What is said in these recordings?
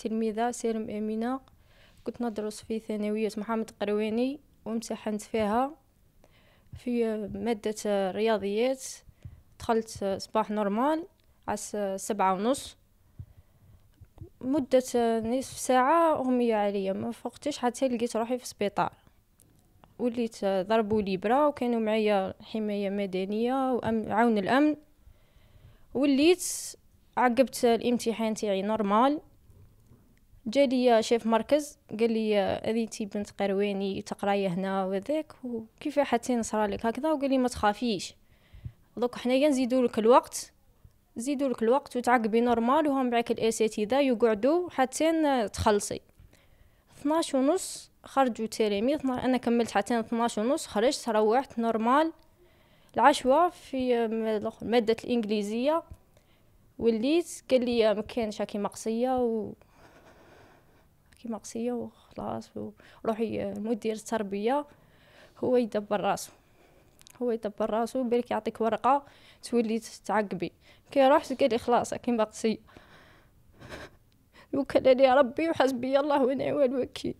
تلميذة سالم أمينة كنت ندرس في ثانوية محمد قرويني وامتحنت فيها في مادة رياضيات دخلت صباح نورمال على سبعة ونص مدة نصف ساعة أغمية عليا ما فقتش حتى لقيت روحي في السبيطار وليت ضربوا لي برا وكانوا معايا حماية مدنية وعون الأمن وليت عقبت الامتحان تاعي نورمال جا لي شيف مركز قال لي انتي بنت قرويني تقراي هنا وذاك وكيف حتى نصرى لك هكذا وقال لي ما تخافيش دوك حنايا نزيدو لك الوقت نزيدو لك الوقت وتعقبي نورمال وهم معاك الاساتذه يقعدوا حتى تخلصي 12 ونص خرجوا تلاميذ انا كملت حتى 12 ونص خرجت روحت نورمال العشوة في مادة الإنجليزية وليت قال لي مكانش هاكي مقصية و كيما قصية وخلاص وروحي آه، مدير التربية هو يدبر راسو هو يدبر راسو بالك يعطيك ورقة تولي تعقبي كي رحت قال لي خلاص كيما قصية وكلني ربي وحسبي الله ونعم الوكيل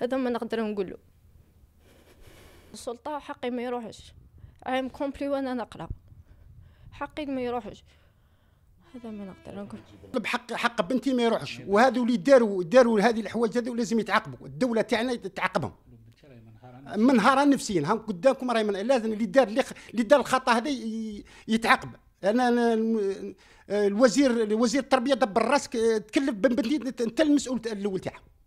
هذا ما نقدر نقوله السلطة حقي ما يروحش ام كومبلي وانا نقرا حقي ما يروحش هذا ما نقدر نقول حق حق بنتي ما يروحش وهذو اللي داروا داروا هذه الحوايج هذو لازم يتعاقبوا الدوله تاعنا تعاقبهم منهارا نفسيا ها قدامكم راهي لازم اللي دار اللي دار الخطا هذا يتعاقب انا الوزير وزير التربيه دبر راسك تكلف بنتي انت المسؤول الاول تاعها